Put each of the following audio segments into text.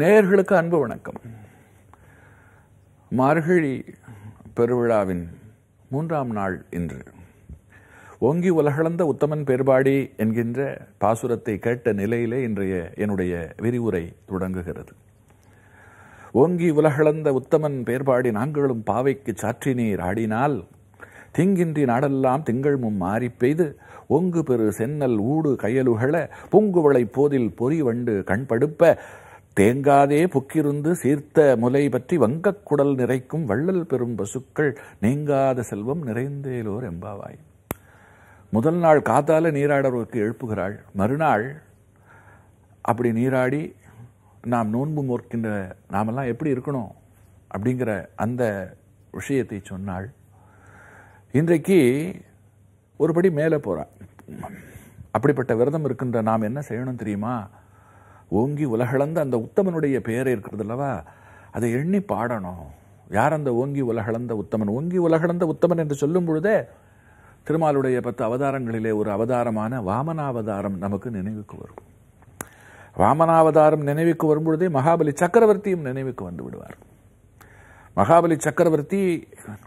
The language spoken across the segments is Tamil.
நேயர்களுக்கு அன்பு வணக்கம் மார்கழி பெருவிழாவின் மூன்றாம் நாள் இன்று ஓங்கி உலகளந்த உத்தமன் பெருபாடி என்கின்ற பாசுரத்தை கேட்ட நிலையிலே இன்றைய என்னுடைய விரிவுரை தொடங்குகிறது ஓங்கி உலகளந்த உத்தமன் பேர்பாடி நாங்களும் பாவைக்கு சாற்றி நீர் ஆடினால் திங்கின்றி நாடெல்லாம் திங்கள் மும் மாறி பெய்து ஒங்கு பெரு சென்னல் ஊடு கையலுகள பூங்குவளை போதில் பொறி வண்டு கண்படுப்ப தேங்காதே புக்கிருந்து சீர்த்த முலை பற்றி குடல் நிறைக்கும் வள்ளல் பெறும் பசுக்கள் நீங்காத செல்வம் நிறைந்தேலோர் எம்பாவாய் முதல் நாள் காத்தால நீராடவருக்கு எழுப்புகிறாள் மறுநாள் அப்படி நீராடி நாம் நோன்பு மோர்க்கின்ற நாமெல்லாம் எப்படி இருக்கணும் அப்படிங்கிற அந்த விஷயத்தை சொன்னாள் இன்றைக்கு ஒருபடி மேலே போகிறான் அப்படிப்பட்ட விரதம் இருக்கின்ற நாம் என்ன செய்யணும் தெரியுமா ஓங்கி உலகளந்த அந்த உத்தமனுடைய பெயர் இருக்கிறது அல்லவா அதை எண்ணி பாடணும் யார் அந்த ஓங்கி உலகளந்த உத்தமன் ஓங்கி உலகளந்த உத்தமன் என்று சொல்லும் பொழுதே திருமாலுடைய பத்து அவதாரங்களிலே ஒரு அவதாரமான வாமனாவதாரம் நமக்கு நினைவுக்கு வரும் வாமனாவதாரம் நினைவுக்கு வரும்பொழுதே மகாபலி சக்கரவர்த்தியும் நினைவுக்கு வந்து விடுவார் மகாபலி சக்கரவர்த்தி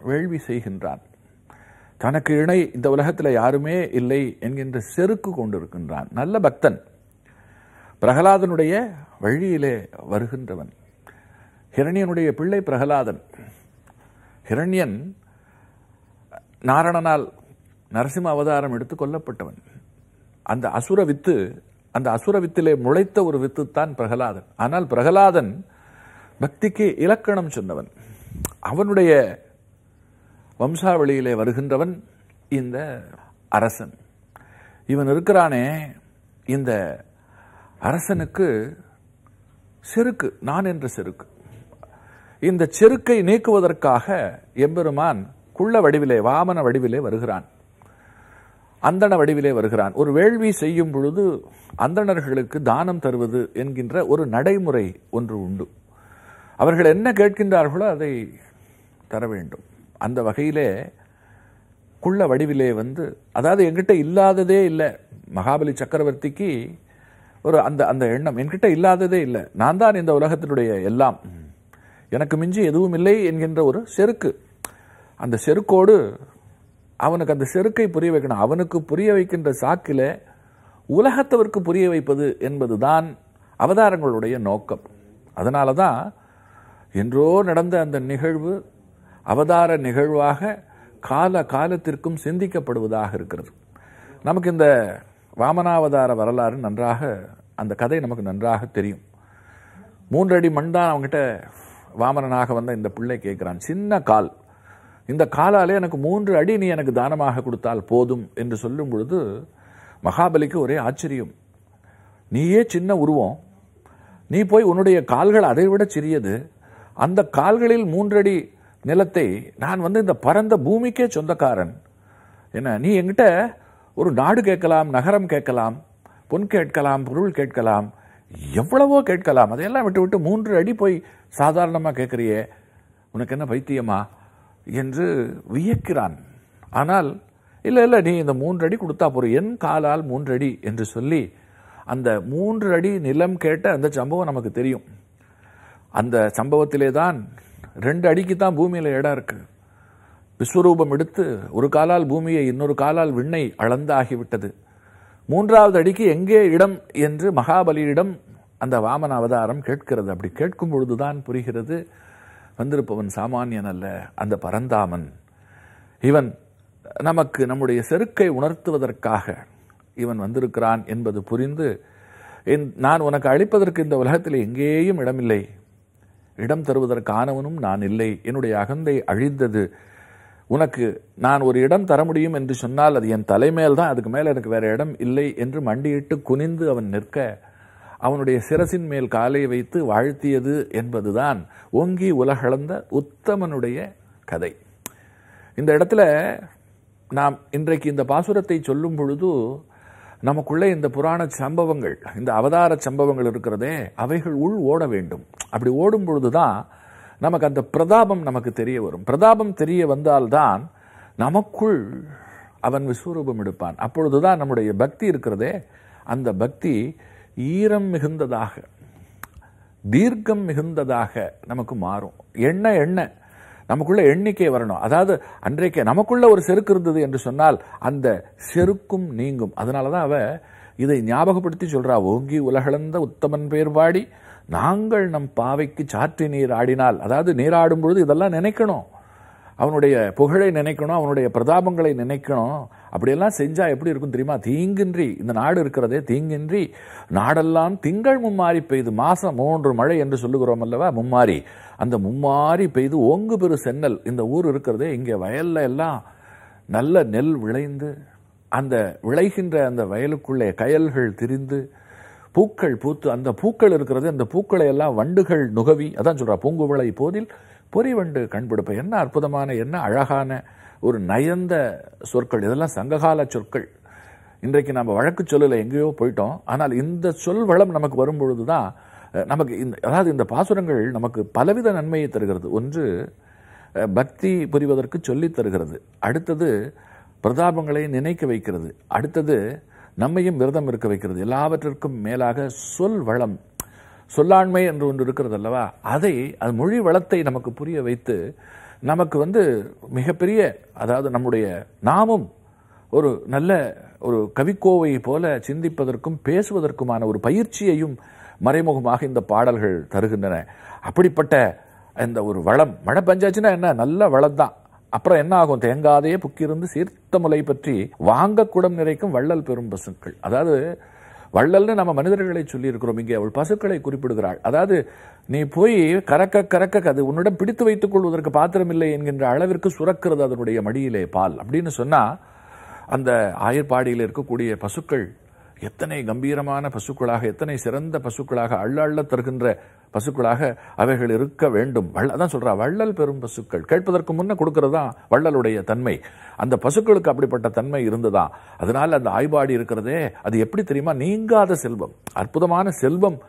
வேள்வி செய்கின்றான் தனக்கு இணை இந்த உலகத்தில் யாருமே இல்லை என்கின்ற செருக்கு கொண்டிருக்கின்றான் நல்ல பக்தன் பிரகலாதனுடைய வழியிலே வருகின்றவன் ஹிரண்யனுடைய பிள்ளை பிரகலாதன் ஹிரண்யன் நாரணனால் நரசிம்ம அவதாரம் எடுத்து கொல்லப்பட்டவன் அந்த அசுர வித்து அந்த அசுர வித்திலே முளைத்த ஒரு வித்து தான் பிரகலாதன் ஆனால் பிரகலாதன் பக்திக்கு இலக்கணம் சொன்னவன் அவனுடைய வம்சாவளியிலே வருகின்றவன் இந்த அரசன் இவன் இருக்கிறானே இந்த அரசனுக்கு செருக்கு நான் என்ற செருக்கு இந்த செருக்கை நீக்குவதற்காக எம்பெருமான் குள்ள வடிவிலே வாமன வடிவிலே வருகிறான் அந்தன வடிவிலே வருகிறான் ஒரு வேள்வி செய்யும் பொழுது அந்தணர்களுக்கு தானம் தருவது என்கின்ற ஒரு நடைமுறை ஒன்று உண்டு அவர்கள் என்ன கேட்கின்றார்களோ அதை தர வேண்டும் அந்த வகையிலே குள்ள வடிவிலே வந்து அதாவது எங்கிட்ட இல்லாததே இல்லை மகாபலி சக்கரவர்த்திக்கு ஒரு அந்த அந்த எண்ணம் என்கிட்ட இல்லாததே இல்லை நான் தான் இந்த உலகத்தினுடைய எல்லாம் எனக்கு மிஞ்சி எதுவும் இல்லை என்கின்ற ஒரு செருக்கு அந்த செருக்கோடு அவனுக்கு அந்த செருக்கை புரிய வைக்கணும் அவனுக்கு புரிய வைக்கின்ற சாக்கில் உலகத்தவருக்கு புரிய வைப்பது என்பது தான் அவதாரங்களுடைய நோக்கம் அதனால தான் என்றோ நடந்த அந்த நிகழ்வு அவதார நிகழ்வாக கால காலத்திற்கும் சிந்திக்கப்படுவதாக இருக்கிறது நமக்கு இந்த வாமனாவதார வரலாறு நன்றாக அந்த கதை நமக்கு நன்றாக தெரியும் மூன்றடி மண் தான் அவங்ககிட்ட வாமனனாக வந்த இந்த பிள்ளை கேட்குறான் சின்ன கால் இந்த காலாலே எனக்கு மூன்று அடி நீ எனக்கு தானமாக கொடுத்தால் போதும் என்று சொல்லும் பொழுது மகாபலிக்கு ஒரே ஆச்சரியம் நீயே சின்ன உருவம் நீ போய் உன்னுடைய கால்கள் அதை விட சிறியது அந்த கால்களில் மூன்றடி நிலத்தை நான் வந்து இந்த பரந்த பூமிக்கே சொந்தக்காரன் என்ன நீ என்கிட்ட ஒரு நாடு கேட்கலாம் நகரம் கேட்கலாம் பொன் கேட்கலாம் பொருள் கேட்கலாம் எவ்வளவோ கேட்கலாம் அதையெல்லாம் விட்டு விட்டு மூன்று அடி போய் சாதாரணமாக கேட்குறியே உனக்கு என்ன பைத்தியமா என்று வியக்கிறான் ஆனால் இல்லை இல்லை நீ இந்த மூன்று அடி கொடுத்தா போகிற என் காலால் மூன்று அடி என்று சொல்லி அந்த மூன்று அடி நிலம் கேட்ட அந்த சம்பவம் நமக்கு தெரியும் அந்த சம்பவத்திலே தான் ரெண்டு அடிக்கு தான் பூமியில் இடம் இருக்குது விஸ்வரூபம் எடுத்து ஒரு காலால் பூமியை இன்னொரு காலால் விண்ணை அளந்தாகிவிட்டது மூன்றாவது அடிக்கு எங்கே இடம் என்று மகாபலியிடம் அந்த வாமன அவதாரம் கேட்கிறது அப்படி கேட்கும் பொழுதுதான் புரிகிறது வந்திருப்பவன் சாமானியன் அல்ல அந்த பரந்தாமன் இவன் நமக்கு நம்முடைய செருக்கை உணர்த்துவதற்காக இவன் வந்திருக்கிறான் என்பது புரிந்து என் நான் உனக்கு அழிப்பதற்கு இந்த உலகத்தில் எங்கேயும் இடமில்லை இடம் தருவதற்கானவனும் நான் இல்லை என்னுடைய அகந்தை அழிந்தது உனக்கு நான் ஒரு இடம் தர முடியும் என்று சொன்னால் அது என் தலைமையில் தான் அதுக்கு மேலே எனக்கு வேறு இடம் இல்லை என்று மண்டியிட்டு குனிந்து அவன் நிற்க அவனுடைய சிரசின் மேல் காலை வைத்து வாழ்த்தியது என்பதுதான் ஓங்கி உலகளந்த உத்தமனுடைய கதை இந்த இடத்துல நாம் இன்றைக்கு இந்த பாசுரத்தை சொல்லும் பொழுது நமக்குள்ளே இந்த புராண சம்பவங்கள் இந்த அவதார சம்பவங்கள் இருக்கிறதே அவைகள் உள் ஓட வேண்டும் அப்படி ஓடும் பொழுது தான் நமக்கு அந்த பிரதாபம் நமக்கு தெரிய வரும் பிரதாபம் தெரிய வந்தால்தான் நமக்குள் அவன் விஸ்வரூபம் எடுப்பான் அப்பொழுதுதான் நம்முடைய பக்தி இருக்கிறதே அந்த பக்தி ஈரம் மிகுந்ததாக தீர்க்கம் மிகுந்ததாக நமக்கு மாறும் என்ன என்ன நமக்குள்ள எண்ணிக்கை வரணும் அதாவது அன்றைக்கு நமக்குள்ள ஒரு செருக்கு இருந்தது என்று சொன்னால் அந்த செருக்கும் நீங்கும் அதனால தான் அவ இதை ஞாபகப்படுத்தி சொல்றா ஓங்கி உலகளந்த உத்தமன் பேர் பாடி நாங்கள் நம் பாவைக்கு சாற்றி நீர் ஆடினால் அதாவது நீராடும் பொழுது இதெல்லாம் நினைக்கணும் அவனுடைய புகழை நினைக்கணும் அவனுடைய பிரதாபங்களை நினைக்கணும் அப்படியெல்லாம் செஞ்சால் எப்படி இருக்கும் தெரியுமா தீங்கின்றி இந்த நாடு இருக்கிறதே தீங்கின்றி நாடெல்லாம் திங்கள் மும்மாறி பெய்து மாதம் மூன்று மழை என்று சொல்லுகிறோம் அல்லவா மும்மாறி அந்த மும்மாறி பெய்து ஓங்கு பெரு சென்னல் இந்த ஊர் இருக்கிறதே இங்கே வயல்ல எல்லாம் நல்ல நெல் விளைந்து அந்த விளைகின்ற அந்த வயலுக்குள்ளே கயல்கள் திரிந்து பூக்கள் பூத்து அந்த பூக்கள் இருக்கிறது அந்த பூக்களை எல்லாம் வண்டுகள் நுகவி அதான் சொல்கிறா பூங்குவளை போதில் பொறிவண்டு கண்பிடிப்ப என்ன அற்புதமான என்ன அழகான ஒரு நயந்த சொற்கள் இதெல்லாம் சங்ககால சொற்கள் இன்றைக்கு நம்ம வழக்கு சொல்லில் எங்கேயோ போயிட்டோம் ஆனால் இந்த சொல் வளம் நமக்கு வரும்பொழுது தான் நமக்கு இந்த அதாவது இந்த பாசுரங்கள் நமக்கு பலவித நன்மையை தருகிறது ஒன்று பக்தி புரிவதற்கு சொல்லித் தருகிறது அடுத்தது பிரதாபங்களை நினைக்க வைக்கிறது அடுத்தது நம்மையும் விரதம் இருக்க வைக்கிறது எல்லாவற்றிற்கும் மேலாக சொல் வளம் சொல்லாண்மை என்று ஒன்று இருக்கிறது அல்லவா அதை அது மொழி வளத்தை நமக்கு புரிய வைத்து நமக்கு வந்து மிகப்பெரிய அதாவது நம்முடைய நாமும் ஒரு நல்ல ஒரு கவிக்கோவை போல சிந்திப்பதற்கும் பேசுவதற்குமான ஒரு பயிற்சியையும் மறைமுகமாக இந்த பாடல்கள் தருகின்றன அப்படிப்பட்ட இந்த ஒரு வளம் மழை பஞ்சாச்சுன்னா என்ன நல்ல வளம் தான் அப்புறம் என்ன ஆகும் தேங்காதையே புக்கிருந்து சீர்த்த முலை பற்றி வாங்கக்கூடம் நிறைக்கும் வள்ளல் பெரும் பசுக்கள் அதாவது வள்ளல்னு நம்ம மனிதர்களை சொல்லியிருக்கிறோம் இங்கே அவள் பசுக்களை குறிப்பிடுகிறாள் அதாவது நீ போய் கறக்க கறக்க அது உன்னிடம் பிடித்து வைத்துக் கொள்வதற்கு பாத்திரமில்லை என்கின்ற அளவிற்கு சுரக்கிறது அதனுடைய மடியிலே பால் அப்படின்னு சொன்னால் அந்த ஆயர்பாடியில் இருக்கக்கூடிய பசுக்கள் எத்தனை கம்பீரமான பசுக்களாக எத்தனை சிறந்த பசுக்களாக அள்ள அள்ள தருகின்ற பசுக்களாக அவைகள் இருக்க வேண்டும் வள்ள அதான் சொல்கிறா வள்ளல் பெரும் பசுக்கள் கேட்பதற்கு முன்னே கொடுக்கறது தான் வள்ளலுடைய தன்மை அந்த பசுக்களுக்கு அப்படிப்பட்ட தன்மை இருந்ததா அதனால் அந்த ஆய்பாடி இருக்கிறதே அது எப்படி தெரியுமா நீங்காத செல்வம் அற்புதமான செல்வம்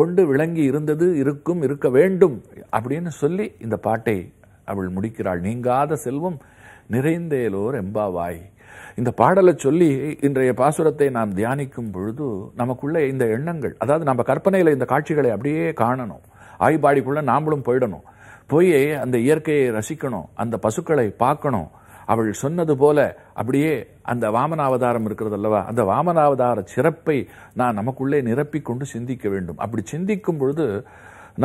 கொண்டு விளங்கி இருந்தது இருக்கும் இருக்க வேண்டும் அப்படின்னு சொல்லி இந்த பாட்டை அவள் முடிக்கிறாள் நீங்காத செல்வம் நிறைந்தேலோர் எம்பாவாய் இந்த பாடலை சொல்லி இன்றைய பாசுரத்தை நாம் தியானிக்கும் பொழுது நமக்குள்ளே இந்த எண்ணங்கள் அதாவது நம்ம கற்பனையில் இந்த காட்சிகளை அப்படியே காணணும் ஆய்பாடிக்குள்ளே நாமளும் போயிடணும் போய் அந்த இயற்கையை ரசிக்கணும் அந்த பசுக்களை பார்க்கணும் அவள் சொன்னது போல அப்படியே அந்த வாமனாவதாரம் இருக்கிறது அல்லவா அந்த வாமனாவதார சிறப்பை நான் நமக்குள்ளே நிரப்பிக்கொண்டு சிந்திக்க வேண்டும் அப்படி சிந்திக்கும் பொழுது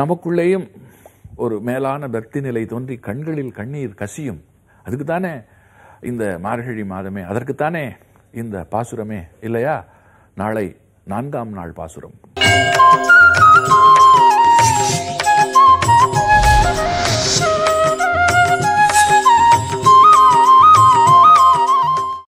நமக்குள்ளேயும் ஒரு மேலான பக்தி நிலை தோன்றி கண்களில் கண்ணீர் கசியும் அதுக்கு தானே இந்த மார்கழி மாதமே அதற்குத்தானே இந்த பாசுரமே இல்லையா நாளை நான்காம் நாள் பாசுரம்